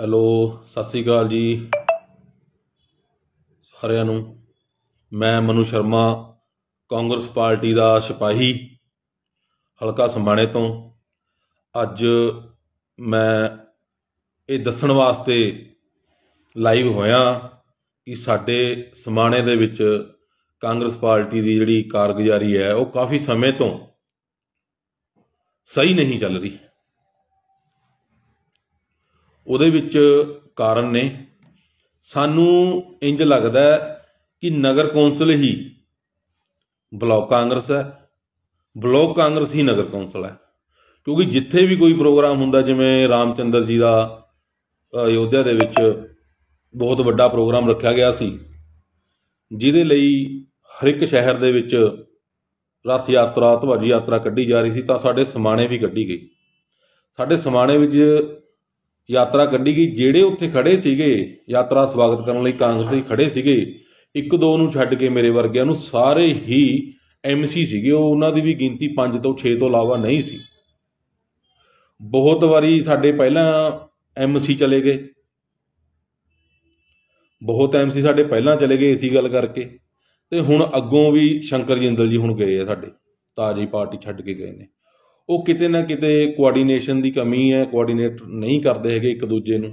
hello ਸਤਿ ਸ੍ਰੀ ਅਕਾਲ ਜੀ ਸਾਰਿਆਂ ਨੂੰ ਮੈਂ ਮਨੂ ਸ਼ਰਮਾ ਕਾਂਗਰਸ ਪਾਰਟੀ ਦਾ ਸਿਪਾਹੀ ਹਲਕਾ ਸੰਭਾਣੇ ਤੋਂ ਅੱਜ ਮੈਂ ਇਹ ਦੱਸਣ ਵਾਸਤੇ ਲਾਈਵ ਹੋਇਆ ਕਿ ਸਾਡੇ ਸਮਾਣੇ ਦੇ ਵਿੱਚ ਕਾਂਗਰਸ ਪਾਰਟੀ ਦੀ ਜਿਹੜੀ ਕਾਰਗੁਜ਼ਾਰੀ ਹੈ ਉਹ ਕਾਫੀ ਸਮੇਂ ਤੋਂ ਸਹੀ ਨਹੀਂ ਚੱਲ ਰਹੀ ਉਹਦੇ ਵਿੱਚ ਕਾਰਨ ਨੇ ਸਾਨੂੰ ਇੰਜ ਲੱਗਦਾ ਕਿ ਨਗਰ ਕੌਂਸਲ ਹੀ ਬਲਾਕ ਕਾਂਗਰਸ ਹੈ ਬਲਾਕ ਕਾਂਗਰਸ ਹੀ ਨਗਰ ਕੌਂਸਲ ਹੈ ਕਿਉਂਕਿ ਜਿੱਥੇ ਵੀ ਕੋਈ ਪ੍ਰੋਗਰਾਮ ਹੁੰਦਾ ਜਿਵੇਂ ਰਾਮਚੰਦਰ ਜੀ ਦਾ ਅਯੋਧਿਆ ਦੇ ਵਿੱਚ ਬਹੁਤ ਵੱਡਾ ਪ੍ਰੋਗਰਾਮ ਰੱਖਿਆ ਗਿਆ ਸੀ ਜਿਹਦੇ ਲਈ ਹਰ ਇੱਕ ਸ਼ਹਿਰ ਦੇ ਵਿੱਚ ਰਥ ਯਾਤਰਾ ਧਵਜ ਯਾਤਰਾ ਕੱਢੀ ਜਾ ਰਹੀ ਸੀ ਤਾਂ ਸਾਡੇ ਸਮਾਣੇ ਵੀ ਕੱਢੀ ਗਈ ਸਾਡੇ ਸਮਾਣੇ ਵਿੱਚ ਯਾਤਰਾ ਕੱਢੀ ਗਈ ਜਿਹੜੇ ਉੱਥੇ ਖੜੇ ਸੀਗੇ ਯਾਤਰਾ ਸਵਾਗਤ ਕਰਨ ਲਈ ਕਾਂਗਰਸੀ ਖੜੇ ਸੀਗੇ ਇੱਕ ਦੋ ਨੂੰ ਛੱਡ ਕੇ ਮੇਰੇ ਵਰਗਿਆਂ ਨੂੰ ਸਾਰੇ ਹੀ ਐਮਸੀ ਸੀਗੇ ਉਹ ਉਹਨਾਂ ਦੀ ਵੀ ਗਿਣਤੀ 5 ਤੋਂ 6 ਤੋਂ ਇਲਾਵਾ ਨਹੀਂ ਸੀ ਬਹੁਤ ਵਾਰੀ ਸਾਡੇ ਪਹਿਲਾਂ ਐਮਸੀ ਚਲੇ ਗਏ ਬਹੁਤ ਐਮਸੀ ਸਾਡੇ ਪਹਿਲਾਂ ਚਲੇ ਗਏ ਏਸੀ ਗੱਲ ਕਰਕੇ ਤੇ ਹੁਣ ਅੱਗੋਂ ਵੀ ਸ਼ੰਕਰ ਜਿੰਦਲ ਜੀ ਹੁਣ ਗਏ ਆ ਸਾਡੇ ਤਾਜੀ ਪਾਰਟੀ ਛੱਡ ਕੇ ਗਏ ਨੇ ਉਹ ਕਿਤੇ ਨਾ ਕਿਤੇ ਕੋਆਰਡੀਨੇਸ਼ਨ ਦੀ ਕਮੀ ਹੈ ਕੋਆਰਡੀਨੇਟ ਨਹੀਂ ਕਰਦੇ ਹੈਗੇ ਇੱਕ ਦੂਜੇ ਨੂੰ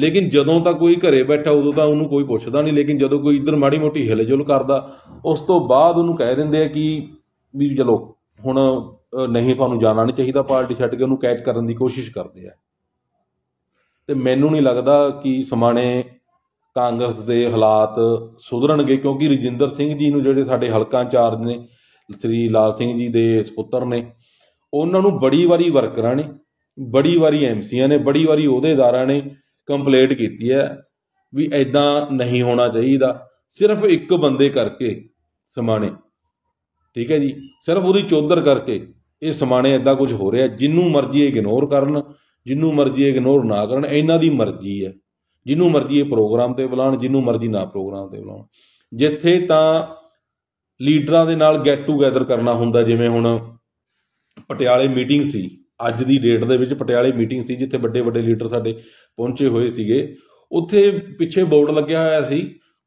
ਲੇਕਿਨ ਜਦੋਂ ਤਾਂ ਕੋਈ ਘਰੇ ਬੈਠਾ ਉਦੋਂ ਤਾਂ ਉਹਨੂੰ ਕੋਈ ਪੁੱਛਦਾ ਨਹੀਂ ਲੇਕਿਨ ਜਦੋਂ ਕੋਈ ਇੱਧਰ ਮਾੜੀ ਮੋਟੀ ਹਿਲਜੁਲ ਕਰਦਾ ਉਸ ਤੋਂ ਬਾਅਦ ਉਹਨੂੰ ਕਹਿ ਦਿੰਦੇ ਆ ਕਿ ਵੀ ਚਲੋ ਹੁਣ ਨਹੀਂ ਤੁਹਾਨੂੰ ਜਾਣਾ ਨਹੀਂ ਚਾਹੀਦਾ ਪਾਰਟੀ ਛੱਡ ਕੇ ਉਹਨੂੰ ਕੈਚ ਕਰਨ ਦੀ ਕੋਸ਼ਿਸ਼ ਕਰਦੇ ਆ ਤੇ ਮੈਨੂੰ ਨਹੀਂ ਲੱਗਦਾ ਕਿ ਸਮਾਣੇ ਕਾਂਗਰਸ ਦੇ ਹਾਲਾਤ ਸੁਧਰਨਗੇ ਕਿਉਂਕਿ ਰਜਿੰਦਰ ਸਿੰਘ ਜੀ ਨੂੰ ਜਿਹੜੇ ਸਾਡੇ ਹਲਕਾ ਚਾਰਜ ਨੇ ਸ੍ਰੀ ਲਾਲ ਸਿੰਘ ਜੀ ਦੇ ਸੁਪੁੱਤਰ ਨੇ ਉਹਨਾਂ ਨੂੰ ਬੜੀ ਵਾਰੀ ਵਰਕਰਾਂ ਨੇ ਬੜੀ ਵਾਰੀ ਐਮਸੀਆਂ ਨੇ ਬੜੀ ਵਾਰੀ ਅਹੁਦੇਦਾਰਾਂ ਨੇ ਕੰਪਲੇਂਟ ਕੀਤੀ ਹੈ ਵੀ ਐਦਾਂ ਨਹੀਂ ਹੋਣਾ ਚਾਹੀਦਾ ਸਿਰਫ ਇੱਕ ਬੰਦੇ ਕਰਕੇ ਸਮਾਣੇ ਠੀਕ ਹੈ ਜੀ ਸਿਰਫ ਉਹਦੀ ਚੌਧਰ ਕਰਕੇ ਇਹ ਸਮਾਣੇ ਐਦਾਂ ਕੁਝ ਹੋ ਰਿਹਾ ਜਿੰਨੂੰ ਮਰਜ਼ੀ ਇਗਨੋਰ ਕਰਨ ਜਿੰਨੂੰ ਮਰਜ਼ੀ ਇਗਨੋਰ ਨਾ ਕਰਨ ਇਹਨਾਂ ਦੀ ਮਰਜ਼ੀ ਹੈ ਜਿੰਨੂੰ ਮਰਜ਼ੀ ਇਹ ਪ੍ਰੋਗਰਾਮ ਤੇ ਬੁਲਾਉਣ ਜਿੰਨੂੰ ਮਰਜ਼ੀ ਨਾ ਪ੍ਰੋਗਰਾਮ ਤੇ ਬੁਲਾਉਣ ਜਿੱਥੇ ਤਾਂ ਲੀਡਰਾਂ ਦੇ ਨਾਲ ਗੈਟ ਟੂਗੇਦਰ ਕਰਨਾ ਹੁੰਦਾ ਜਿਵੇਂ ਹੁਣ ਪਟਿਆਲੇ ਮੀਟਿੰਗ ਸੀ ਅੱਜ ਦੀ ਡੇਟ ਦੇ ਵਿੱਚ ਪਟਿਆਲੇ ਮੀਟਿੰਗ ਸੀ ਜਿੱਥੇ ਵੱਡੇ ਵੱਡੇ ਲੀਡਰ ਸਾਡੇ ਪਹੁੰਚੇ ਹੋਏ ਸੀਗੇ ਉੱਥੇ ਪਿੱਛੇ ਬੋਰਡ ਲੱਗਿਆ ਹੋਇਆ ਸੀ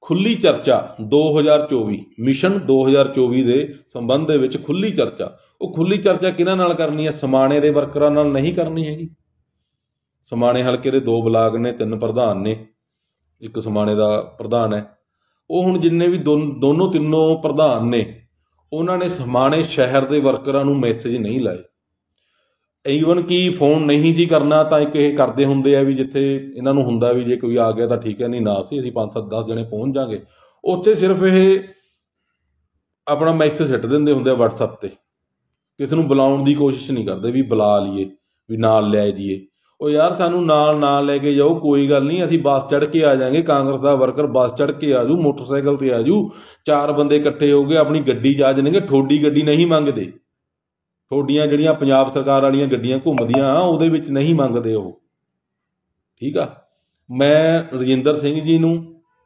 ਖੁੱਲੀ ਚਰਚਾ 2024 ਮਿਸ਼ਨ 2024 ਦੇ ਸੰਬੰਧ ਦੇ ਵਿੱਚ ਖੁੱਲੀ ਚਰਚਾ ਉਹ ਖੁੱਲੀ ਚਰਚਾ ਕਿਹਨਾਂ ਨਾਲ ਕਰਨੀ ਹੈ ਸਮਾਣੇ ਦੇ ਵਰਕਰਾਂ ਨਾਲ ਨਹੀਂ ਕਰਨੀ ਹੈਗੀ ਸਮਾਣੇ ਹਲਕੇ ਦੇ ਦੋ ਬਲਾਕ ਨੇ ਤਿੰਨ ਪ੍ਰਧਾਨ ਨੇ ਇੱਕ ਸਮਾਣੇ ਦਾ ਪ੍ਰਧਾਨ ਹੈ ਉਹ ਹੁਣ ਜਿੰਨੇ ਵੀ ਦੋਨੋਂ ਤਿੰਨੋਂ ਪ੍ਰਧਾਨ ਨੇ ਉਹਨਾਂ ਨੇ ਸਮਾਣੇ ਸ਼ਹਿਰ ਦੇ ਵਰਕਰਾਂ ਨੂੰ ਮੈਸੇਜ ਨਹੀਂ ਲਾਏ ਈਵਨ ਕਿ ਫੋਨ ਨਹੀਂ ਸੀ ਕਰਨਾ ਤਾਂ ਇੱਕ ਇਹ ਕਰਦੇ ਹੁੰਦੇ ਆ ਵੀ ਜਿੱਥੇ ਇਹਨਾਂ ਨੂੰ ਹੁੰਦਾ ਵੀ ਜੇ ਕੋਈ ਆ ਗਿਆ ਤਾਂ ਠੀਕ ਹੈ ਨਹੀਂ ਨਾ ਸੀ ਅਸੀਂ 5-7 10 ਜਣੇ ਪਹੁੰਚ ਜਾਾਂਗੇ ਉੱਥੇ ਸਿਰਫ ਇਹ ਆਪਣਾ ਮੈਸੇਜ ਛੱਡ ਦਿੰਦੇ ਹੁੰਦੇ ਆ WhatsApp ਤੇ ਕਿਸੇ ਨੂੰ ਬੁਲਾਉਣ ਦੀ ਕੋਸ਼ਿਸ਼ ਨਹੀਂ ਕਰਦੇ ਵੀ ਬੁਲਾ ਲਈਏ ਵੀ ਨਾਲ ਲੈ ਜਾਈਏ ਉਹ ਯਾਰ ਸਾਨੂੰ ਨਾਲ ਨਾਲ ਲੈ ਕੇ ਜਾਓ ਕੋਈ ਗੱਲ ਨਹੀਂ ਅਸੀਂ ਬੱਸ ਚੜ ਕੇ ਆ ਜਾਾਂਗੇ ਕਾਂਗਰਸ ਦਾ ਵਰਕਰ ਬੱਸ ਚੜ ਕੇ ਆ ਜੂ ਮੋਟਰਸਾਈਕਲ ਤੇ ਆ ਜੂ ਚਾਰ ਬੰਦੇ ਇਕੱਠੇ ਹੋ ਗਏ ਆਪਣੀ ਗੱਡੀ ਜਾ ਜਣਗੇ ਠੋਡੀ ਗੱਡੀ ਨਹੀਂ ਮੰਗਦੇ ਠੋਡੀਆਂ ਜਿਹੜੀਆਂ ਪੰਜਾਬ ਸਰਕਾਰ ਵਾਲੀਆਂ ਗੱਡੀਆਂ ਘੁੰਮਦੀਆਂ ਉਹਦੇ ਵਿੱਚ ਨਹੀਂ ਮੰਗਦੇ ਉਹ ਠੀਕ ਆ ਮੈਂ ਰਜਿੰਦਰ ਸਿੰਘ ਜੀ ਨੂੰ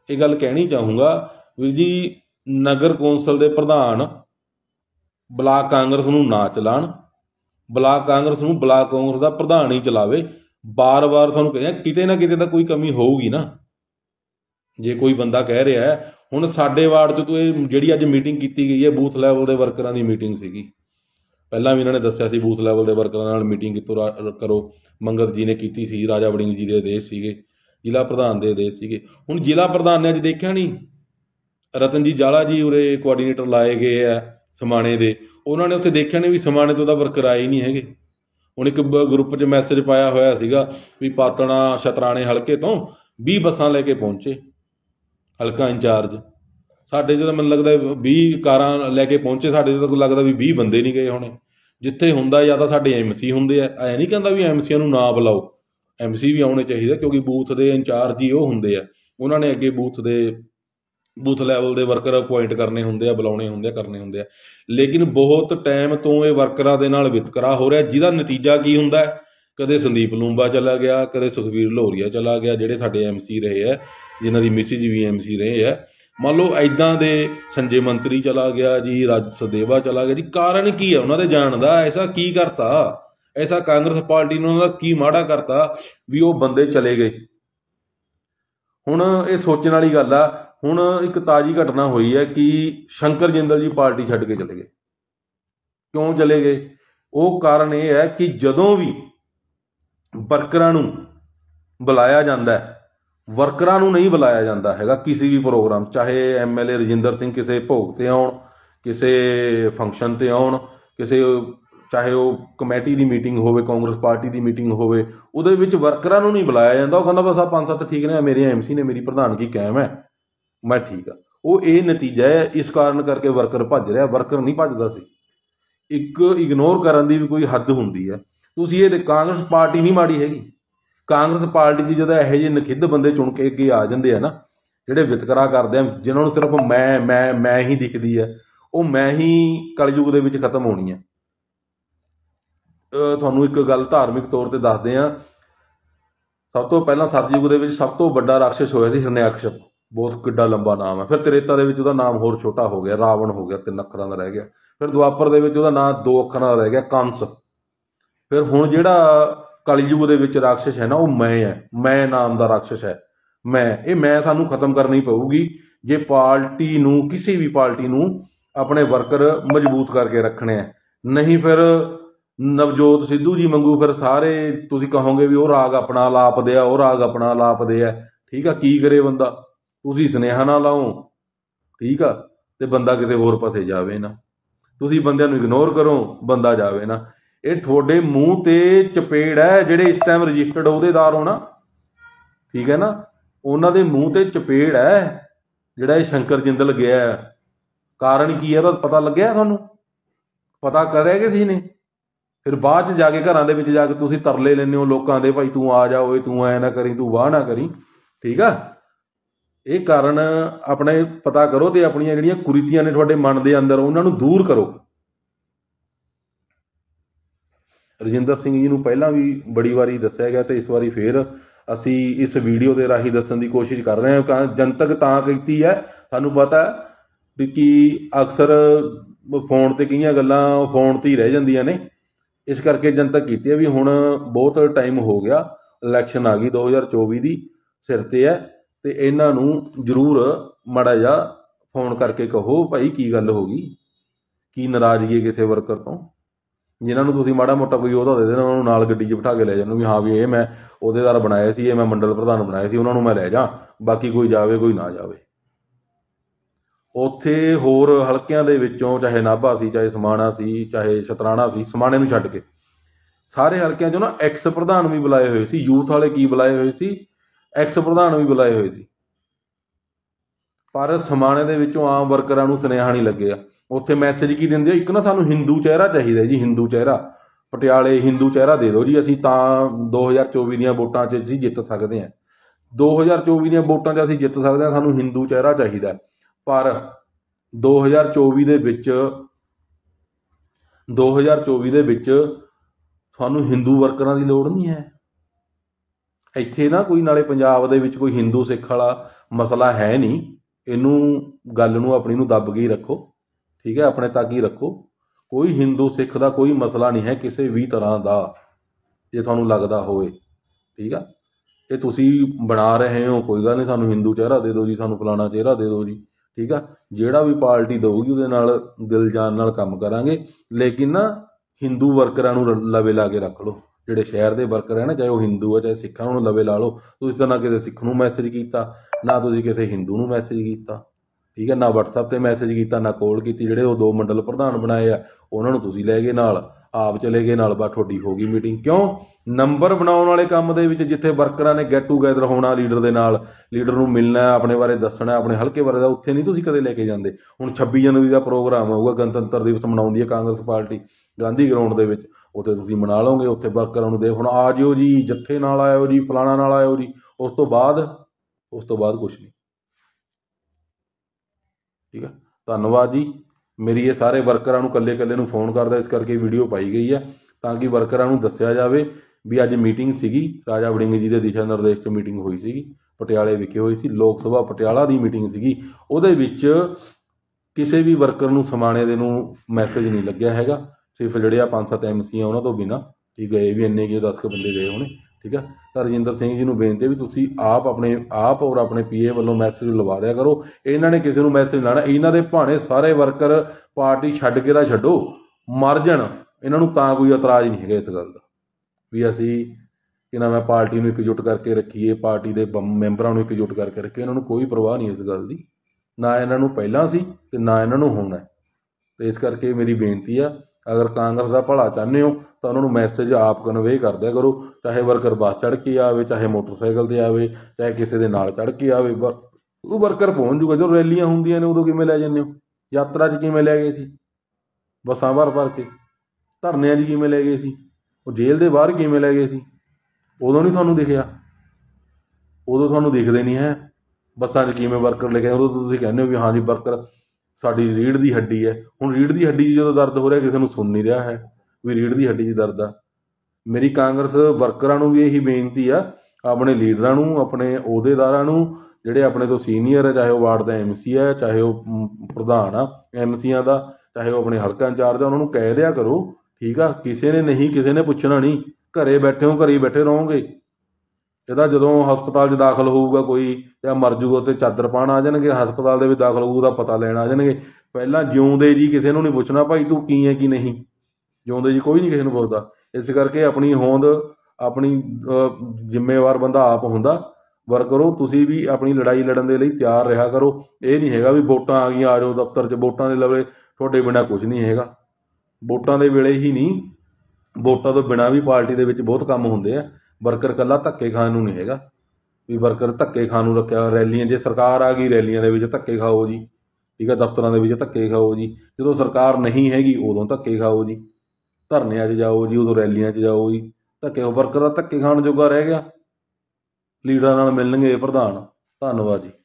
ਇਹ ਗੱਲ ਕਹਿਣੀ ਚਾਹੂੰਗਾ ਵੀ ਜੀ ਨਗਰ ਕੌਂਸਲ ਦੇ ਪ੍ਰਧਾਨ ਬਲਾਕ ਕਾਂਗਰਸ ਨੂੰ ਨਾ ਚਲਾਣ ਬਲਾਕ ਕਾਂਗਰਸ ਨੂੰ ਬਲਾਕ ਕਾਂਗਰਸ ਦਾ ਪ੍ਰਧਾਨ ਹੀ ਚਲਾਵੇ ਬਾਰ-ਬਾਰ ਤੁਹਾਨੂੰ ਕਹਿੰਦੇ ਕਿਤੇ ਨਾ ਕਿਤੇ ਤਾਂ ਕੋਈ ਕਮੀ ਹੋਊਗੀ ਨਾ ਜੇ ਕੋਈ ਬੰਦਾ ਕਹਿ ਰਿਹਾ ਹੁਣ ਸਾਡੇ ਵਾਰਡ 'ਚ ਤੂੰ ਇਹ ਜਿਹੜੀ ਅੱਜ ਮੀਟਿੰਗ ਕੀਤੀ ਗਈ ਹੈ ਬੂਥ ਲੈਵਲ ਦੇ ਵਰਕਰਾਂ ਦੀ ਮੀਟਿੰਗ ਸੀਗੀ ਪਹਿਲਾਂ ਵੀ ਇਹਨਾਂ ਨੇ ਦੱਸਿਆ ਸੀ ਬੂਥ ਲੈਵਲ ਦੇ ਵਰਕਰਾਂ ਨਾਲ ਮੀਟਿੰਗ ਕਿਤੋਂ ਕਰੋ ਮੰਗਤ ਜੀ ਨੇ ਕੀਤੀ ਸੀ ਰਾਜਾ ਵੜਿੰਗ ਜੀ ਦੇ ਆਦੇਸ਼ ਸੀਗੇ ਜ਼ਿਲ੍ਹਾ ਪ੍ਰਧਾਨ ਦੇ ਆਦੇਸ਼ ਸੀਗੇ ਹੁਣ ਜ਼ਿਲ੍ਹਾ ਪ੍ਰਧਾਨ ਨੇ ਅੱਜ ਦੇਖਿਆ ਨਹੀਂ ਰਤਨ ਜੀ ਜਾਲਾ ਜੀ ਉਰੇ ਕੋਆਰਡੀਨੇਟਰ ਲਾਏ ਗਏ ਆ ਸਮਾਣੇ ਦੇ ਉਹਨਾਂ ਨੇ ਉੱਥੇ ਦੇਖਿਆ ਨਹੀਂ ਵੀ ਸਮਾਣੇ ਤੋਂ ਦਾ ਵਰਕਰ ਆਏ ਨਹੀਂ ਹੈਗੇ ਹੁਣ ਇੱਕ ਗਰੁੱਪ 'ਚ ਮੈਸੇਜ ਪਾਇਆ ਹੋਇਆ ਸੀਗਾ ਵੀ ਪਾਤਣਾ ਸ਼ਤਰਾਣੇ ਹਲਕੇ ਤੋਂ 20 ਬੱਸਾਂ ਲੈ ਕੇ ਪਹੁੰਚੇ ਹਲਕਾ ਇੰਚਾਰਜ ਸਾਡੇ ਜਦੋਂ ਮੈਨੂੰ ਲੱਗਦਾ 20 ਕਾਰਾਂ ਲੈ ਕੇ ਪਹੁੰਚੇ ਸਾਡੇ ਜਦੋਂ ਲੱਗਦਾ ਵੀ 20 ਬੰਦੇ ਨਹੀਂ ਗਏ ਹੁਣੇ ਜਿੱਥੇ ਹੁੰਦਾ ਜਾਂ ਤਾਂ ਸਾਡੇ ਐਮਸੀ ਹੁੰਦੇ ਆ ਐ ਨਹੀਂ ਕਹਿੰਦਾ ਵੀ ਐਮਸੀਆਂ ਨੂੰ ਨਾ ਬੁਲਾਓ ਐਮਸੀ ਵੀ ਆਉਣੇ ਚਾਹੀਦੇ ਕਿਉਂਕਿ ਬੂਥ ਦੇ ਇੰਚਾਰਜ ਹੀ ਉਹ ਹੁੰਦੇ ਆ ਉਹਨਾਂ ਨੇ ਅੱਗੇ ਬੂਥ ਦੇ ਬੂਥ ਲੈਵਲ ਦੇ ਵਰਕਰ ਅਪਾਇੰਟ ਕਰਨੇ ਹੁੰਦੇ ਆ ਬੁਲਾਉਣੇ ਹੁੰਦੇ ਆ ਕਰਨੇ ਹੁੰਦੇ ਆ ਲੇਕਿਨ ਬਹੁਤ ਟਾਈਮ ਤੋਂ ਇਹ ਵਰਕਰਾਂ ਦੇ ਨਾਲ ਵਿਤਕਰਾ ਹੋ ਰਿਹਾ ਜਿਹਦਾ ਨਤੀਜਾ ਕੀ ਹੁੰਦਾ ਹੈ ਕਦੇ ਸੰਦੀਪ ਲੂੰਬਾ ਚਲਾ ਗਿਆ ਕਦੇ ਸੁਖਵੀਰ ਲੋਹਰੀਆ ਚਲਾ ਗਿਆ ਜਿਹੜੇ ਸਾਡੇ ਐਮਸੀ ਰਹੇ ਆ ਜਿਨ੍ਹਾਂ ਦੀ ਮਿਸਿਜ ਵੀ ਐਮਸੀ ਰਹੇ ਆ ਮੰਨ ਲਓ ਐਦਾਂ ਦੇ ਸੰਜੇ ਮੰਤਰੀ ਚਲਾ ਗਿਆ ਜੀ ਰਾਜ ਸਦੇਵਾ ਚਲਾ ਗਿਆ ਜੀ ਕਾਰਨ ਕੀ ਹੈ ਉਹਨਾਂ ਦੇ ਜਾਣ ਦਾ ਐਸਾ ਕੀ ਕਰਤਾ ਐਸਾ ਕਾਂਗਰਸ ਪਾਰਟੀ ਨੇ ਉਹਨਾਂ ਦਾ ਕੀ ਮਾੜਾ ਕਰਤਾ ਵੀ ਉਹ ਬੰਦੇ ਚਲੇ ਗਏ ਹੁਣ ਇਹ ਸੋਚਣ ਵਾਲੀ ਗੱਲ ਆ ਹੁਣ ਇੱਕ ਤਾਜੀ ਘਟਨਾ ਹੋਈ ਹੈ ਕਿ ਸ਼ੰਕਰ ਜਿੰਦਲ ਜੀ ਪਾਰਟੀ ਛੱਡ ਕੇ ਚਲੇ ਗਏ ਕਿਉਂ ਚਲੇ ਗਏ ਉਹ ਕਾਰਨ ਇਹ ਹੈ ਕਿ ਜਦੋਂ ਵੀ ਵਰਕਰਾਂ ਨੂੰ ਬੁਲਾਇਆ ਜਾਂਦਾ ਹੈ ਵਰਕਰਾਂ ਨੂੰ ਨਹੀਂ ਬੁਲਾਇਆ ਜਾਂਦਾ ਹੈਗਾ ਕਿਸੇ ਵੀ ਪ੍ਰੋਗਰਾਮ ਚਾਹੇ ਐਮਐਲਏ ਰਜਿੰਦਰ ਸਿੰਘ ਕਿਸੇ ਭੋਗ ਤੇ ਆਉਣ ਕਿਸੇ ਫੰਕਸ਼ਨ ਤੇ ਆਉਣ ਕਿਸੇ ਚਾਹੇ ਉਹ ਕਮੇਟੀ ਦੀ ਮੀਟਿੰਗ ਹੋਵੇ ਕਾਂਗਰਸ ਪਾਰਟੀ ਦੀ ਮੀਟਿੰਗ ਹੋਵੇ ਉਹਦੇ ਵਿੱਚ ਵਰਕਰਾਂ ਨੂੰ ਨਹੀਂ ਬੁਲਾਇਆ ਜਾਂਦਾ ਉਹ ਕਹਿੰਦਾ ਬਸ ਆ ਪੰਜ ਸੱਤ ਠੀਕ ਨੇ ਮੇਰੇ ਐਮਸੀ ਨੇ ਮੇਰੀ ਪ੍ਰਧਾਨਗੀ ਕਾਇਮ ਹੈ ਮੈਂ ਠੀਕ ਆ ਉਹ ਇਹ ਨਤੀਜਾ ਹੈ ਇਸ ਕਾਰਨ ਕਰਕੇ ਵਰਕਰ ਭੱਜ ਰਿਹਾ ਵਰਕਰ ਨਹੀਂ ਭੱਜਦਾ ਸੀ ਇੱਕ ਇਗਨੋਰ ਕਰਨ ਦੀ ਵੀ ਕੋਈ ਹੱਦ ਹੁੰਦੀ ਹੈ ਤੁਸੀਂ ਇਹ ਕਾਂਗਰਸ ਪਾਰਟੀ ਨਹੀਂ ਮਾੜੀ ਹੈਗੀ ਕਾਂਗਰਸ ਪਾਰਟੀ ਦੀ ਜਦੋਂ ਇਹੋ ਜਿਹੇ ਨਖਿੱਧ ਬੰਦੇ ਚੁਣ ਕੇ ਅੱਗੇ ਆ ਜਾਂਦੇ ਆ ਨਾ ਜਿਹੜੇ ਵਿਤਕਰਾ ਕਰਦੇ ਆ ਜਿਨ੍ਹਾਂ ਨੂੰ ਸਿਰਫ ਮੈਂ ਮੈਂ ਮੈਂ ਹੀ ਦਿਖਦੀ ਹੈ ਉਹ ਮੈਂ ਹੀ ਕਲਯੁਗ ਦੇ ਵਿੱਚ ਖਤਮ ਹੋਣੀ ਹੈ ਤੁਹਾਨੂੰ ਇੱਕ ਗੱਲ ਧਾਰਮਿਕ ਤੌਰ ਤੇ ਦੱਸਦੇ ਆ ਸਭ ਤੋਂ ਪਹਿਲਾਂ ਸਤਜੁਗ ਦੇ ਵਿੱਚ ਸਭ ਤੋਂ ਵੱਡਾ ਰਾਖਸ਼ ਹੋਇਆ ਸੀ ਹਿਰਨਿਆਕਸ਼ਪ ਬਹੁਤ ਕਿੱਡਾ ਲੰਬਾ ਨਾਮ ਹੈ ਫਿਰ ਤ੍ਰੇਤਾ ਦੇ ਵਿੱਚ ਉਹਦਾ ਨਾਮ ਹੋਰ ਛੋਟਾ ਹੋ ਗਿਆ ਰਾਵਣ ਹੋ ਗਿਆ ਤਿੰਨ ਅੱਖਰਾਂ ਦਾ ਰਹਿ ਗਿਆ ਫਿਰ ਦੁਆਪਰ ਦੇ ਵਿੱਚ ਉਹਦਾ ਨਾਮ ਦੋ ਅੱਖਰਾਂ ਦਾ ਰਹਿ ਗਿਆ ਕੰਸ ਫਿਰ ਹੁਣ ਜਿਹੜਾ ਕਲਯੁਗ ਦੇ ਵਿੱਚ ਰਾਖਸ਼ ਹੈ ਨਾ ਉਹ ਮੈਂ ਹੈ ਮੈਂ ਨਾਮ ਦਾ ਰਾਖਸ਼ ਹੈ ਮੈਂ ਇਹ ਮੈਂ ਸਾਨੂੰ ਖਤਮ ਕਰਨੀ ਪਊਗੀ ਜੇ ਪਾਰਟੀ ਨੂੰ ਕਿਸੇ ਵੀ ਪਾਰਟੀ ਨੂੰ ਆਪਣੇ ਵਰਕਰ ਮਜ਼ਬੂਤ ਕਰਕੇ ਰੱਖਣੇ ਆ ਨਹੀਂ ਫਿਰ ਨਵਜੋਤ ਸਿੱਧੂ ਜੀ ਵਾਂਗੂ ਫਿਰ ਸਾਰੇ ਤੁਸੀਂ ਕਹੋਗੇ ਵੀ ਉਹ ਰਾਗ ਆਪਣਾ ਲਾਪਦੇ ਆ ਉਹ ਰਾਗ ਆਪਣਾ ਲਾਪਦੇ ਆ ਠੀਕ ਆ ਕੀ ਕਰੇ ਬੰਦਾ ਤੁਸੀਂ ਸੁਨੇਹਾ ਨਾ ਲਾਓ ਠੀਕ ਆ ਤੇ ਬੰਦਾ ਕਿਤੇ ਹੋਰ ਪਾਸੇ ਜਾਵੇ ਨਾ ਤੁਸੀਂ ਬੰਦਿਆਂ ਨੂੰ ਇਗਨੋਰ ਕਰੋ ਬੰਦਾ ਜਾਵੇ ਨਾ ਇਹ ਤੁਹਾਡੇ ਮੂੰਹ ਤੇ ਚਪੇੜ ਹੈ ਜਿਹੜੇ ਇਸ ਟਾਈਮ ਰਜਿਸਟਰਡ ਅਹੁਦੇਦਾਰ ਹੋਣਾ ਠੀਕ ਹੈ ਨਾ ਉਹਨਾਂ ਦੇ ਮੂੰਹ ਤੇ ਚਪੇੜ ਹੈ ਜਿਹੜਾ ਇਹ ਸ਼ੰਕਰ ਜਿੰਦਲ ਗਿਆ ਕਾਰਨ ਕੀ ਹੈ ਉਹਦਾ ਪਤਾ ਲੱਗਿਆ ਤੁਹਾਨੂੰ ਪਤਾ ਕਰਿਆ ਕਿਸੇ ਨੇ ਫਿਰ ਬਾਅਦ 'ਚ ਜਾ ਕੇ ਘਰਾਂ ਦੇ ਵਿੱਚ ਜਾ ਕੇ ਤੁਸੀਂ ਤਰਲੇ ਲੈਨੇ ਹੋ ਲੋਕਾਂ ਦੇ ਭਾਈ ਤੂੰ ਆ ਜਾ ਓਏ ਤੂੰ ਐ ਨਾ ਕਰੀ ਤੂੰ ਵਾਹ ਨਾ ਕਰੀ ਠੀਕ ਆ ਇਹ ਕਾਰਨ ਆਪਣੇ ਪਤਾ ਕਰੋ ਤੇ ਆਪਣੀਆਂ ਜਿਹੜੀਆਂ ਕੁਰੀਤੀਆਂ ਨੇ ਤੁਹਾਡੇ ਮਨ ਦੇ ਅੰਦਰ ਉਹਨਾਂ ਨੂੰ ਦੂਰ ਕਰੋ ਰਜਿੰਦਰ ਸਿੰਘ ਜੀ ਨੂੰ ਪਹਿਲਾਂ ਵੀ ਬੜੀ ਵਾਰੀ ਦੱਸਿਆ ਗਿਆ ਤੇ ਇਸ ਵਾਰੀ ਫੇਰ ਅਸੀਂ ਇਸ ਵੀਡੀਓ ਦੇ ਰਾਹੀਂ ਦੱਸਣ ਦੀ ਕੋਸ਼ਿਸ਼ ਕਰ ਰਹੇ ਹਾਂ ਜਨਤਕ ਤਾਂ ਕੀਤੀ ਹੈ ਸਾਨੂੰ ਪਤਾ ਕਿ ਅਕਸਰ ਫੋਨ ਤੇ ਕਈਆਂ ਗੱਲਾਂ ਫੋਨ ਤੇ ਹੀ ਰਹਿ ਜਾਂਦੀਆਂ ਨੇ ਇਸ ਕਰਕੇ ਜਨਤਾ ਕੀਤੀ ਹੈ ਵੀ ਹੁਣ ਬਹੁਤ ਟਾਈਮ ਹੋ ਗਿਆ ਇਲੈਕਸ਼ਨ ਆ ਗਈ 2024 ਦੀ ਸਿਰ ਤੇ ਹੈ ਤੇ ਇਹਨਾਂ ਨੂੰ ਜ਼ਰੂਰ ਮੜਾ ਜਾ ਫੋਨ ਕਰਕੇ ਕਹੋ ਭਾਈ ਕੀ ਗੱਲ ਹੋ ਗਈ ਕੀ ਹੈ ਕਿਸੇ ਵਰਕਰ ਤੋਂ ਜਿਨ੍ਹਾਂ ਨੂੰ ਤੁਸੀਂ ਮਾੜਾ ਮੋਟਾ ਕੋਈ ਉਹਦਾ ਦੇ ਦੇਣਾ ਉਹਨਾਂ ਨੂੰ ਨਾਲ ਗੱਡੀ 'ਚ ਬਿਠਾ ਕੇ ਲੈ ਜਾਣ ਵੀ ਹਾਂ ਵੀ ਇਹ ਮੈਂ ਉਹਦੇਦਾਰ ਬਣਾਇਆ ਸੀ ਇਹ ਮੈਂ ਮੰਡਲ ਪ੍ਰਧਾਨ ਬਣਾਇਆ ਸੀ ਉਹਨਾਂ ਨੂੰ ਮੈਂ ਲੈ ਜਾ ਬਾਕੀ ਕੋਈ ਜਾਵੇ ਕੋਈ ਨਾ ਜਾਵੇ ਉੱਥੇ ਹੋਰ ਹਲਕਿਆਂ ਦੇ ਵਿੱਚੋਂ ਚਾਹੇ ਨਾਭਾ ਸੀ ਚਾਹੇ ਸਮਾਣਾ ਸੀ ਚਾਹੇ ਸ਼ਤਰਾਣਾ ਸੀ ਸਮਾਣੇ ਨੂੰ ਛੱਡ ਕੇ ਸਾਰੇ ਹਲਕਿਆਂ 'ਚੋਂ ਨਾ ਐਕਸ ਪ੍ਰਧਾਨ ਵੀ ਬੁਲਾਏ ਹੋਏ ਸੀ ਯੂਥ ਵਾਲੇ ਕੀ ਬੁਲਾਏ ਹੋਏ ਸੀ ਐਕਸ ਪ੍ਰਧਾਨ ਵੀ ਬੁਲਾਏ ਹੋਏ ਸੀ ਪਰ ਸਮਾਣੇ ਦੇ ਵਿੱਚੋਂ ਆਮ ਵਰਕਰਾਂ ਨੂੰ ਸੁਨੇਹਾ ਨਹੀਂ ਲੱਗਿਆ ਉੱਥੇ ਮੈਸੇਜ ਕੀ ਦਿੰਦੇ ਹੋ ਇੱਕ ਨਾ ਸਾਨੂੰ ਹਿੰਦੂ ਚਿਹਰਾ ਚਾਹੀਦਾ ਜੀ ਹਿੰਦੂ ਚਿਹਰਾ ਪਟਿਆਲੇ ਹਿੰਦੂ ਚਿਹਰਾ ਦੇ ਦਿਓ ਜੀ ਅਸੀਂ ਤਾਂ 2024 ਦੀਆਂ ਵੋਟਾਂ 'ਚ ਅਸੀਂ ਜਿੱਤ ਸਕਦੇ ਹਾਂ 2024 ਦੀਆਂ ਵੋਟਾਂ 'ਚ ਅਸੀਂ ਜਿੱਤ ਸਕਦੇ ਹਾਂ ਸਾਨੂੰ ਹਿੰਦੂ ਚਿਹਰਾ ਚਾਹੀਦਾ ਪਰ 2024 ਦੇ ਵਿੱਚ 2024 ਦੇ ਵਿੱਚ ਤੁਹਾਨੂੰ Hindu ਵਰਕਰਾਂ ਦੀ ਲੋੜ ਨਹੀਂ ਹੈ ਇੱਥੇ ਨਾ ਕੋਈ ਨਾਲੇ ਪੰਜਾਬ ਦੇ ਵਿੱਚ ਕੋਈ Hindu ਸਿੱਖ ਵਾਲਾ ਮਸਲਾ ਹੈ ਨਹੀਂ ਇਹਨੂੰ ਗੱਲ ਨੂੰ ਆਪਣੀ ਨੂੰ ਦੱਬ ਕੇ ਰੱਖੋ ਠੀਕ ਹੈ ਆਪਣੇ ਤੱਕ ਹੀ ਰੱਖੋ ਕੋਈ Hindu ਸਿੱਖ ਦਾ ਕੋਈ ਮਸਲਾ ਨਹੀਂ ਹੈ ਕਿਸੇ ਵੀ ਤਰ੍ਹਾਂ ਦਾ ਜੇ ਤੁਹਾਨੂੰ ਲੱਗਦਾ ਹੋਵੇ ਠੀਕ ਆ ਇਹ ਤੁਸੀਂ ਬਣਾ ਰਹੇ ਹੋ ਕੋਈ ਗੱਲ ਨਹੀਂ ਸਾਨੂੰ Hindu ਚਿਹਰਾ ਦੇ ਦਿਓ ਜੀ ਸਾਨੂੰ ਫਲਾਣਾ ਚਿਹਰਾ ਦੇ ਦਿਓ ਜੀ ਠੀਕ ਆ ਜਿਹੜਾ ਵੀ ਪਾਰਟੀ ਦਊਗੀ ਉਹਦੇ ਨਾਲ ਦਿਲ ਜਾਨ ਨਾਲ ਕੰਮ ਕਰਾਂਗੇ ਲੇਕਿਨ ਨਾ ਹਿੰਦੂ ਵਰਕਰਾਂ ਨੂੰ ਲਵੇ ਲਾ ਕੇ ਰੱਖ ਲਓ ਜਿਹੜੇ ਸ਼ਹਿਰ ਦੇ ਵਰਕਰ ਹੈ ਨਾ ਚਾਹੇ ਉਹ ਹਿੰਦੂ ਆ ਚਾਹੇ ਸਿੱਖਾਂ ਨੂੰ ਲਵੇ ਲਾ ਲਓ ਤੁਸੀਂ ਤਾਂ ਨਾ ਕਿਸੇ ਸਿੱਖ ਨੂੰ ਮੈਸੇਜ ਕੀਤਾ ਨਾ ਤੁਸੀਂ ਕਿਸੇ ਹਿੰਦੂ ਨੂੰ ਮੈਸੇਜ ਕੀਤਾ ਠੀਕ ਹੈ ਨਾ WhatsApp ਤੇ ਮੈਸੇਜ ਕੀਤਾ ਨਾ ਕੋਲ ਕੀਤੀ ਜਿਹੜੇ ਉਹ ਦੋ ਮੰਡਲ ਪ੍ਰਧਾਨ ਬਣਾਏ ਆ ਉਹਨਾਂ ਨੂੰ ਤੁਸੀਂ ਲੈ ਗਏ ਨਾਲ ਆਪ ਚਲੇ ਗਏ ਨਾਲ ਬਾ ਤੁਹਾਡੀ ਹੋ ਗਈ ਮੀਟਿੰਗ ਕਿਉਂ ਨੰਬਰ ਬਣਾਉਣ ਵਾਲੇ ਕੰਮ ਦੇ ਵਿੱਚ ਜਿੱਥੇ ਵਰਕਰਾਂ ਨੇ ਗੈਟ ਟੂਗੇਦਰ ਹੋਣਾ ਲੀਡਰ ਦੇ ਨਾਲ ਲੀਡਰ ਨੂੰ ਮਿਲਣਾ ਆਪਣੇ ਬਾਰੇ ਦੱਸਣਾ ਆਪਣੇ ਹਲਕੇ ਬਾਰੇ ਦਾ ਉੱਥੇ ਨਹੀਂ ਤੁਸੀਂ ਕਦੇ ਲੈ ਕੇ ਜਾਂਦੇ ਹੁਣ 26 ਜਨਵਰੀ ਦਾ ਪ੍ਰੋਗਰਾਮ ਹੋਊਗਾ ਗਣਤੰਤਰ ਦਿਵਸ ਮਨਾਉਂਦੀ ਹੈ ਕਾਂਗਰਸ ਪਾਰਟੀ ਗਾਂਧੀ ਗਰਾਊਂਡ ਦੇ ਵਿੱਚ ਉੱਥੇ ਤੁਸੀਂ ਮਨਾ ਲਓਗੇ ਉੱਥੇ ਵਰਕਰਾਂ ਨੂੰ ਦੇ ਹੁਣ ਆ ਜਿਓ ਜੀ ਜੱਥੇ ਨਾਲ ਆਇਓ ਜੀ ਫਲਾਣਾ ਨਾਲ ਆਇਓ ਜੀ ਉਸ ਤੋਂ ਬਾਅਦ ਉਸ ਤੋਂ ਬਾਅਦ ਕੁਝ ਨਹੀਂ ਠੀਕ ਹੈ ਧੰਨਵਾਦ ਜੀ ਮੇਰੀ ਇਹ ਸਾਰੇ ਵਰਕਰਾਂ ਨੂੰ ਕੱਲੇ-ਕੱਲੇ ਨੂੰ ਫੋਨ ਕਰਦਾ ਇਸ ਕਰਕੇ ਵੀਡੀਓ ਪਾਈ ਗਈ ਹੈ ਤਾਂ ਕਿ ਵਰਕਰਾਂ ਨੂੰ ਦੱਸਿਆ ਜਾਵੇ ਵੀ ਅੱਜ ਮੀਟਿੰਗ ਸੀਗੀ ਰਾਜਾ ਵੜਿੰਗ ਜੀ ਦੇ ਦਿਸ਼ਾ ਨਿਰਦੇਸ਼ ਤੇ ਮੀਟਿੰਗ ਹੋਈ ਸੀਗੀ ਪਟਿਆਲੇ ਵਿਖੇ ਹੋਈ ਸੀ ਲੋਕ ਸਭਾ ਪਟਿਆਲਾ ਦੀ ਮੀਟਿੰਗ ਸੀਗੀ ਉਹਦੇ ਵਿੱਚ ਕਿਸੇ ਵੀ ਵਰਕਰ ਨੂੰ ਸਮਾਣੇ ਦੇ ਨੂੰ ਮੈਸੇਜ ਨਹੀਂ ਲੱਗਿਆ ਹੈਗਾ ਸਿਰਫ ਜਿਹੜੇ ਆ ਪੰਜ ਸੱਤ ਐਮਸੀ ਆ ਉਹਨਾਂ ਤੋਂ ਬਿਨਾ ਠੀਕ ਗਏ ਵੀ ਇੰਨੇ ਕਿ 10 ਕ ਬੰਦੇ ਗਏ ਹੋਣੇ ਠੀਕ ਆ ਤਾਂ ਰਜਿੰਦਰ ਸਿੰਘ ਜੀ ਨੂੰ ਬੇਨਤੀ ਵੀ ਤੁਸੀਂ ਆਪ ਆਪਣੇ ਆਪ ਔਰ ਆਪਣੇ ਪੀਏ ਵੱਲੋਂ ਮੈਸੇਜ ਲਵਾ ਦਿਆ ਕਰੋ ਇਹਨਾਂ ਨੇ ਕਿਸੇ ਨੂੰ ਮੈਸੇਜ ਲਾਣਾ ਇਹਨਾਂ ਦੇ ਭਾਣੇ ਸਾਰੇ ਵਰਕਰ ਪਾਰਟੀ ਛੱਡ ਕੇ ਦਾ ਛੱਡੋ ਮਰ ਜਾਣ ਇਹਨਾਂ ਨੂੰ ਤਾਂ ਕੋਈ ਇਤਰਾਜ਼ ਨਹੀਂ ਹੈਗਾ ਇਸ ਗੱਲ ਦਾ ਵੀ ਅਸੀਂ ਕਿ ਨਾ ਮੈਂ ਪਾਰਟੀ ਨੂੰ ਇਕਜੁੱਟ ਕਰਕੇ ਰੱਖੀਏ ਪਾਰਟੀ ਦੇ ਮੈਂਬਰਾਂ ਨੂੰ ਇਕਜੁੱਟ ਕਰਕੇ ਰੱਖੀਏ ਇਹਨਾਂ ਨੂੰ ਕੋਈ ਪਰਵਾਹ ਨਹੀਂ ਇਸ ਗੱਲ ਦੀ ਨਾ ਇਹਨਾਂ ਨੂੰ ਪਹਿਲਾਂ ਸੀ ਤੇ ਨਾ ਇਹਨਾਂ ਨੂੰ ਹੁਣ ਹੈ ਤੇ ਇਸ ਕਰਕੇ ਮੇਰੀ ਬੇਨਤੀ ਆ ਅਗਰ ਕਾਂਗਰਸ ਦਾ ਭਲਾ ਚਾਹੁੰਦੇ ਹੋ ਤਾਂ ਉਹਨਾਂ ਨੂੰ ਮੈਸੇਜ ਆਪ ਕਨਵੇ ਦਿਆ ਕਰੋ ਚਾਹੇ ਵਰਕਰ ਬੱਸ ਚੜ ਕੇ ਆਵੇ ਚਾਹੇ ਮੋਟਰਸਾਈਕਲ ਤੇ ਆਵੇ ਚਾਹੇ ਕਿਸੇ ਦੇ ਨਾਲ ਚੜ ਕੇ ਆਵੇ ਉਹ ਵਰਕਰ ਪਹੁੰਚ ਜੂਗਾ ਜਦੋਂ ਰੈਲੀਆਂ ਹੁੰਦੀਆਂ ਨੇ ਉਦੋਂ ਕਿਵੇਂ ਲੈ ਜਾਂਦੇ ਹੋ ਯਾਤਰਾ 'ਚ ਕਿਵੇਂ ਲੈ ਗਏ ਸੀ ਬੱਸਾਂ ਭਰ ਭਰ ਕੇ ਧਰਨਿਆਂ 'ਚ ਕਿਵੇਂ ਲੈ ਗਏ ਸੀ ਉਹ ਜੇਲ੍ਹ ਦੇ ਬਾਹਰ ਕਿਵੇਂ ਲੈ ਗਏ ਸੀ ਉਦੋਂ ਨਹੀਂ ਤੁਹਾਨੂੰ ਦਿਖਿਆ ਉਦੋਂ ਤੁਹਾਨੂੰ ਦਿਖਦੇ ਨਹੀਂ ਹੈ ਬੱਸਾਂ 'ਚ ਕਿਵੇਂ ਵਰਕਰ ਲੈ ਗਏ ਉਦੋਂ ਤੁਸੀਂ ਕਹਿੰਦੇ ਹੋ ਵੀ ਹਾਂ ਜੀ ਵਰਕਰ ਸਾਡੀ ਰੀੜ ਦੀ ਹੱਡੀ ਹੈ ਹੁਣ ਰੀੜ ਦੀ ਹੱਡੀ ਜਦੋਂ ਦਰਦ ਹੋ ਰਿਹਾ ਕਿਸੇ ਨੂੰ ਸੁਣ ਨਹੀਂ ਰਿਹਾ ਹੈ ਵੀ ਰੀੜ ਦੀ ਹੱਡੀ ਦੀ ਦਰਦ ਆ ਮੇਰੀ ਕਾਂਗਰਸ ਵਰਕਰਾਂ ਨੂੰ ਵੀ ਇਹੀ ਬੇਨਤੀ ਆ ਆਪਣੇ ਲੀਡਰਾਂ ਨੂੰ ਆਪਣੇ ਅਹੁਦੇਦਾਰਾਂ ਨੂੰ ਜਿਹੜੇ ਆਪਣੇ ਤੋਂ ਸੀਨੀਅਰ ਹੈ ਚਾਹੇ ਉਹ ਵਾਰਡ ਦਾ ਐਮਸੀ ਹੈ ਚਾਹੇ ਉਹ ਪ੍ਰਧਾਨ ਆ ਐਮਸੀਆਂ ਦਾ ਚਾਹੇ ਉਹ ਆਪਣੇ ਹਲਕਾ ਇੰਚਾਰਜ ਆ ਉਹਨਾਂ ਨੂੰ ਕਹਿ ਦਿਆ ਕਰੋ ਠੀਕ ਆ ਕਿਸੇ ਨੇ ਨਹੀਂ ਕਿਸੇ ਨੇ ਪੁੱਛਣਾ ਨਹੀਂ ਘਰੇ ਬੈਠੇ ਹੋ ਘਰੇ ਬੈਠੇ ਰਹੋਗੇ ਇਹਦਾ ਜਦੋਂ ਹਸਪਤਾਲ 'ਚ ਦਾਖਲ ਹੋਊਗਾ ਕੋਈ ਜਾਂ ਮਰ ਜੂਗਾ ਤੇ ਚਾਦਰ ਪਾਣ ਆ ਜਾਣਗੇ ਹਸਪਤਾਲ ਦੇ ਵਿੱਚ ਦਾਖਲ ਹੋਊ ਦਾ ਪਤਾ ਲੈਣ ਆ ਜਾਣਗੇ ਪਹਿਲਾਂ ਜਿਉਂਦੇ ਜੀ ਕਿਸੇ ਨੂੰ ਨਹੀਂ ਪੁੱਛਣਾ ਭਾਈ ਤੂੰ ਕੀ ਹੈ ਕੀ ਨਹੀਂ ਜਿਉਂਦੇ ਜੀ ਕੋਈ ਨਹੀਂ ਕਿਸੇ ਨੂੰ ਪੁੱਛਦਾ ਇਸ ਕਰਕੇ ਆਪਣੀ ਹੋਂਦ ਆਪਣੀ ਜ਼ਿੰਮੇਵਾਰ ਬੰਦਾ ਆਪ ਹੁੰਦਾ ਵਰ ਕਰੋ ਤੁਸੀਂ ਵੀ ਆਪਣੀ ਲੜਾਈ ਲੜਨ ਦੇ ਲਈ ਤਿਆਰ ਰਿਹਾ ਕਰੋ ਇਹ ਨਹੀਂ ਹੈਗਾ ਵੀ ਵੋਟਾਂ ਆ ਗਈਆਂ ਆ ਜਾਓ ਦਫ਼ਤਰ 'ਚ ਵੋਟਾਂ ਦੇ ਲਵੇ ਤੁਹਾਡੇ ਬਿਨਾ ਕੁਝ ਨਹੀਂ ਹੈਗਾ ਵੋਟਾਂ ਦੇ ਵੇਲੇ ਹੀ ਨਹੀਂ ਵੋਟਾਂ ਤੋਂ ਬਿਨਾ ਵੀ ਪਾਰਟੀ ਦੇ ਵਿੱਚ ਬਹੁਤ ਕੰਮ ਹੁੰਦੇ ਆ ਵਰਕਰ ਕੱਲਾ ਧੱਕੇ ਖਾਣ ਨੂੰ ਨਹੀਂ ਹੈਗਾ ਵੀ ਵਰਕਰ ਧੱਕੇ ਖਾਣ ਨੂੰ ਰੱਖਿਆ ਰੈਲੀਆਂ ਜੇ ਸਰਕਾਰ ਆ ਗਈ ਰੈਲੀਆਂ ਦੇ ਵਿੱਚ ਧੱਕੇ ਖਾਓ ਜੀ ਠੀਕ ਹੈ ਦਫ਼ਤਰਾਂ ਦੇ ਵਿੱਚ ਧੱਕੇ ਖਾਓ ਜੀ ਜਦੋਂ ਸਰਕਾਰ ਨਹੀਂ ਹੈਗੀ ਉਦੋਂ ਧੱਕੇ ਖਾਓ ਜੀ ਧਰਨਿਆਂ 'ਚ ਜਾਓ ਜੀ ਉਦੋਂ ਰੈਲੀਆਂ 'ਚ ਜਾਓ ਜੀ ਧੱਕੇ ਵਰਕਰ ਦਾ ਧੱਕੇ ਖਾਣ ਜੋਗਾ ਰਹਿ ਗਿਆ ਲੀਡਰਾਂ ਨਾਲ ਮਿਲਣਗੇ ਪ੍ਰਧਾਨ ਧੰਨਵਾਦ ਜੀ